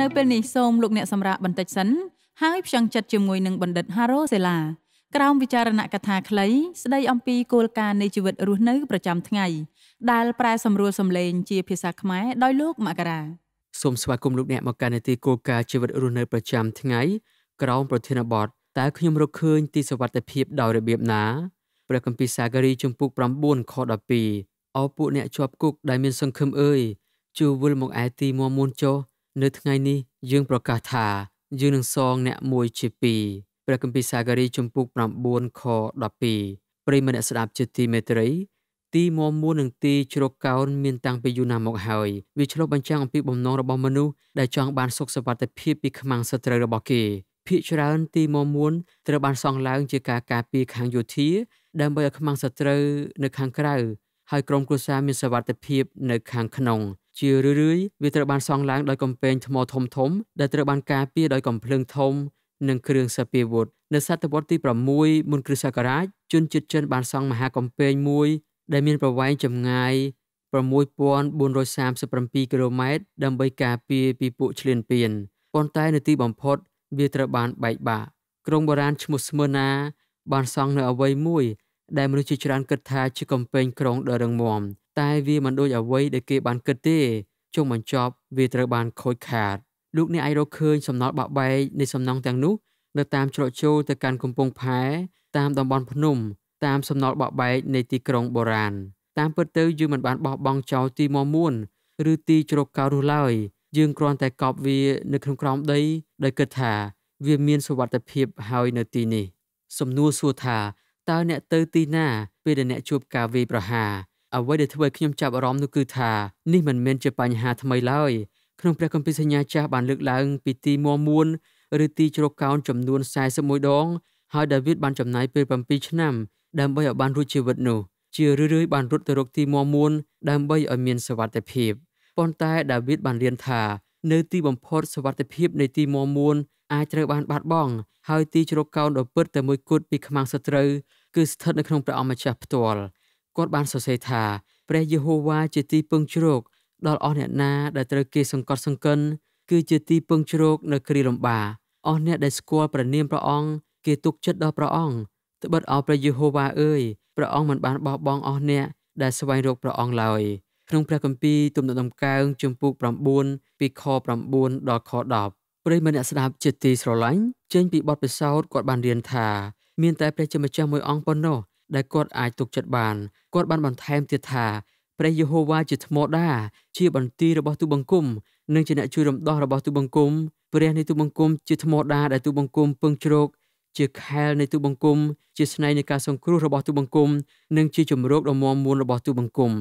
នៅពេលនេះសូមលោកអ្នកសម្រាប់បន្តិចសិនហើយផ្ចង់ចិត្តជាមួយនឹងបណ្ឌិត Haro Sela ក្រោមវិចារណកថាខ្លី ស្ដីអំពីគោលការណ៍នៃជីវិតរស់នៅប្រចាំថ្ងៃដែលប្រែសម្រួលសម្លេង ជា ភាសាខ្មែរដោយលោកមករាសូមស្វាគមន៍លោកអ្នកមកកាន់នីតិគោលការណ៍ជីវិតរស់នៅប្រចាំថ្ងៃក្រោមប្រធានបទតើខ្ញុំរកឃើញទីសวัสดิភាពដោយរបៀបណាព្រះគម្ពីរសាការីជំពូក9ខ12អោពួកអ្នកជាប់គុកដែលមានសង្ឃឹមអើយជួវិលមកឯទីមមួនចុះនៅថ្ងៃនេះយើងប្រកាសថាយើងនឹងសងអ្នកមួយជាពីរព្រះគម្ពីរសាការី ជំពូក9ខ12ប្រិយមិត្តអ្នកស្ដាប់ជាទីមេត្រី ទីមមមួននិងទីជ្រកកោនមានតាំងពីយូរណាស់មកហើយវាឆ្លុះបញ្ចាំងអំពីបំណងរបស់មនុស្សដែលចង់បានសុខសុវត្ថិភាពពីខ្មាំងសត្រូវរបស់គេ ភាគច្រើនទីមមមួន ត្រូវបានសង់ឡើងជាការការពារខាងយោធាដើម្បីឲ្យខ្មាំងសត្រូវនៅខាងក្រៅ ហើយក្រុមគ្រួសារមានសុវត្ថិភាពនៅខាងក្នុងជារឿយៗវាត្រូវបានសង់ឡើងដោយកំពែងថ្មធំៗដែលត្រូវបានការពារដោយកំភ្លើងធំនិងគ្រឿងសពាវុធនៅសតវត្សទី6មុនគ្រិស្តសករាជជនជាតិចិនបានសង់មហាកំពែងមួយដែលមានប្រវែងចម្ងាយ6437គីឡូម៉ែត្រដើម្បីការពារពីពួកឈ្លានពានប៉ុន្តែនៅទីបំផុត វាត្រូវបានបែកបាក់ក្រុងបុរាណឈ្មោះស្មឺណាបានសង់នៅអ្វីមួយដែលមនុស្សជាច្រើនគិតថាជាកំពែងក្រុងដ៏រឹងមាំតែវាមិនដូចអ្វីដែលគេបានគិតទេចុងបញ្ចប់វាត្រូវបានខូចខាតលោកអ្នកអាចរកឃើញសំណល់បាក់បែកនៃសំណង់ទាំងនោះ នៅតាមច្រកចូលទៅកាន់កំពង់ផែតាមតំបន់ភ្នំតាមសំណល់បាក់បែកនៃទីក្រុងបុរាណតាមពិតទៅយើងមិនបានបោះបង់ចោលទីមមួនឬទីជ្រកកោរនោះឡើយយើងគ្រាន់តែកប់វានៅក្នុងក្រោមដីដោយគិតថាវាមានសុវត្ថិភាពហើយនៅទីនេះ សំណួរសួរថាតើអ្នកទៅទីណាពេលដែលអ្នកជួបការវាយប្រហារអ្វីដែលធ្វើឲ្យខ្ញុំចាប់អារម្មណ៍នោះគឺថានេះមិនមែនជាបញ្ហាថ្មីឡើយក្នុងព្រះគម្ពីរសញ្ញាចាស់បានលើកឡើងពីទីមមមួនឬទីជ្រកកោនចំនួន41ដងហើយដាវីតបានចំណាយពេល7ឆ្នាំដើម្បីឲ្យបានរួចជីវិតនោះជារឿយៗបានរត់ទៅរកទីមមួនដើម្បីឲ្យមានសុវត្ថិភាពប៉ុន្តែដាវីតបានរៀនថានៅទីបំផុតសុវត្ថិភាពនៃទីមមួនអាចត្រូវបានបាត់បង់ហើយទីជ្រកកោនដ៏ពិតតែមួយគត់ពីខ្មាំងសត្រូវគឺស្ថិតនៅក្នុងព្រះអម្ចាស់ផ្ទាល់គាត់បានសរសេរថាព្រះយេហូវ៉ាជាទីពឹងជ្រកដល់អស់អ្នកណាដែលត្រូវគេសង្កត់សង្កិនគឺជាទីពឹងជ្រកនៅគ្រាលំបាអស់អ្នកដែលស្គាល់ព្រះនាមព្រះអង្គគេទុកចិត្តដល់ព្រះអង្គត្បិតអោព្រះយេហូវ៉ាអើយព្រះអង្គមិនបានបោះបង់អស់អ្នកដែលស្វែងរកព្រះអង្គឡើយក្នុងព្រះគម្ពីរទំនុកដំកើងជំពូក9ពីខ9ដល់ខ10ព្រះមនៈស្ដាប់ជាទីស្រឡាញ់ចេញពីបទពិសោធន៍គាត់បានរៀនថា មានតែព្រះជាម្ចាស់មួយអង្គប៉ុណ្ណោះដែលគាត់អាចទុកចិត្តបាន គាត់បានបន្ថែមទៀតថាព្រះយេហូវ៉ាជាថ្មដា ជា បន្ទាយរបស់ទូបង្គំនិងជាអ្នកជួយរំដោះរបស់ទូបង្គំព្រះនៃទូបង្គំជាថ្មដាដែលទូបង្គំពឹងជ្រោកជាខែលនៃទូបង្គំជាស្នែងនៃការសង្គ្រោះរបស់ទូបង្គំនិងជាជំរកដ៏មាំមួនរបស់ទូបង្គំ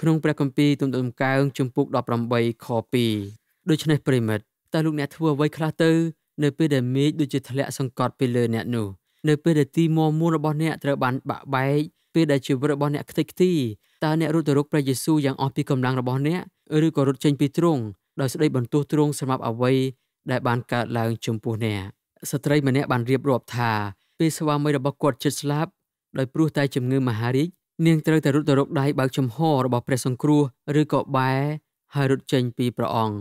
ក្នុងព្រះគម្ពីរទំទំកើងជំពូក18ខ2ដូច្នេះប្រិមិត្តតើលោកអ្នកធ្វើអ្វីខ្លះទៅ នៅពេលដែលមេឃដូចជាធ្លាក់សង្កត់ពីលើអ្នកនោះនៅពេលដែលទីមមមួនរបស់អ្នកត្រូវបានបាក់បែកពេលដែលជីវិតរបស់អ្នកខ្ទេចខ្ទីតើអ្នករត់ទៅរកព្រះយេស៊ូវយ៉ាងអស់ពីកម្លាំងរបស់អ្នកឬក៏រត់ចេញពីទ្រង់ដោយស្ដីបន្ទោសទ្រង់សម្រាប់អ្វីដែលបានកើតឡើងចំពោះអ្នកស្ត្រីម្នាក់បានរៀបរាប់ថាពេលស្វាមីរបស់គាត់ជិតស្លាប់ដោយព្រោះតែជំងឺមហារីកនាងត្រូវតែរត់ទៅរកដៃបើកចំហរបស់ព្រះសង្គ្រោះឬក៏បែរហើយរត់ចេញពីព្រះអង្គ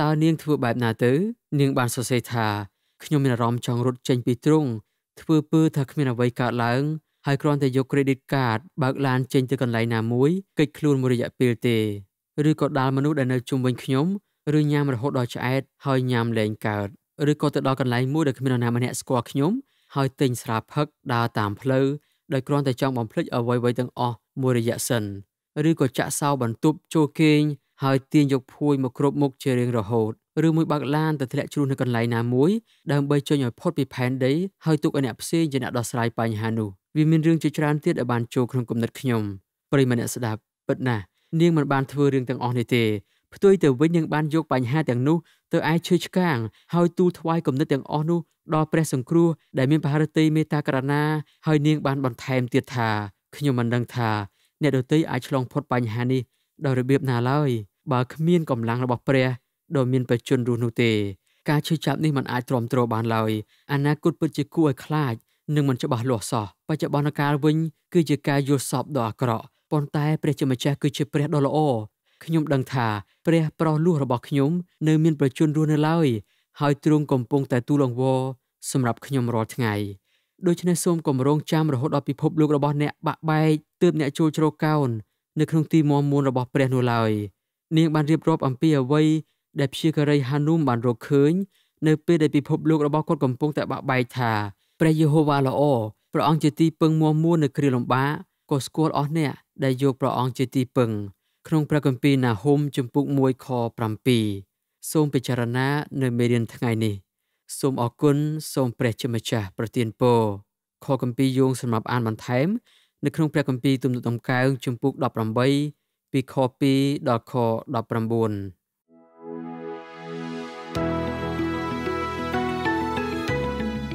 តើនាងធ្វើបែបណាទៅ នាងបានសរសេរថាខ្ញុំមានអារម្មណ៍ចង់រត់ចេញពីទ្រង់ធ្វើពើថាគ្មានអ្វីកើតឡើងហើយគ្រាន់តែយក credit card បើកឡានចេញទៅកន្លែងណាមួយកិច្ចខ្លួនមួយរយៈពេលទេឬក៏ដាល់មនុស្សដែលនៅជុំវិញខ្ញុំឬញ៉ាំរហូតដល់ឆ្អែតហើយញ៉ាំលែងកើតឬក៏ទៅដល់កន្លែងមួយដែលគ្មាននរណាម្នាក់ស្គាល់ខ្ញុំ ហើយទិញស្រាផឹកដើរតាមផ្លូវដោយគ្រាន់តែចង់បំភ្លេចអ្វីៗទាំងអស់មួយរយៈសិនឬក៏ចាក់សោបន្ទប់ចូលគេង ហើយទាញយកភួយមកគ្របមុខជារៀងរហូតឬមួយបើកឡានទៅធ្លាក់ជ្រុះនៅកន្លែងណាមួយដើម្បីជួយឲ្យផុតពីផែនដីហើយទុកឲ្យអ្នកផ្សេងជាអ្នកដោះស្រាយបញ្ហានោះវាមានរឿងជាច្រើនទៀតដែលបានចូលក្នុងគំនិតខ្ញុំប្រិយមិត្តអ្នកស្ដាប់ពិតណាស់នាងមិនបានធ្វើរឿងទាំងអស់នេះទេផ្ទុយទៅវិញនឹងបានយកបញ្ហាទាំងនោះទៅឯឈើឆ្កាងហើយទូលថ្វាយគំនិតទាំងអស់នោះដល់ព្រះសង្គ្រោះដែលមានបហារតីមេត្តាករណាហើយនាងបានបន្ថែមទៀតថាខ្ញុំមិនដឹងថាអ្នកដទៃអាចឆ្លងផុតបញ្ហានេះដោយរបៀបណាឡើយបើគ្មានកម្លាំងរបស់ព្រះដ៏មានប្រជញ្ញរស់នោះទេ ការឈឺចាប់នេះមិនអាចទ្រាំទ្របានឡើយអនាគតពិតជាគួរឲ្យខ្លាចនិងមិនច្បាស់លាស់សោះបច្ចុប្បន្នកាលវិញគឺជាការយល់សប្តិដ៏អាក្រក់ប៉ុន្តែព្រះជាម្ចាស់គឺជាព្រះដ៏ល្អខ្ញុំដឹងថាព្រះប្រោះលួសរបស់ខ្ញុំនៅមានប្រជញ្ញរស់នៅឡើយហើយទ្រង់កំពុងតែទូលអង្វរសម្រាប់ខ្ញុំរាល់ថ្ងៃដូច្នេះសូមគម្រោងចាំរហូតដល់ពិភពលោករបស់អ្នកបាក់បែកទើបអ្នកចូលជ្រកកោននៅក្នុងទីមមមួនរបស់ព្រះនោះឡើយនាងបានរៀបរាប់អំពីអ្វីដែលព្យាការីហានូមបានរកឃើញនៅពេលដែលពិភពលោករបស់គាត់កំពុងតែបាក់បែកថាព្រះយេហូវ៉ាល្អព្រះអង្គជាទីពឹងមាំមួននៅគ្រាលំបាកក៏ស្គាល់អស់អ្នក ដែលយកព្រះអង្គជាទីពឹង ក្នុងព្រះគម្ពីរណាហូមជំពូក1ខ7សូមពិចារណានៅមេរៀនថ្ងៃនេះ សូមអរគុណសូមព្រះជាម្ចាស់ប្រទានពរខគម្ពីរយោងសម្រាប់អានបន្ថែមនៅក្នុងព្រះគម្ពីរទំនុកដំកើងជំពូក18ពីខ2ដល់ខ19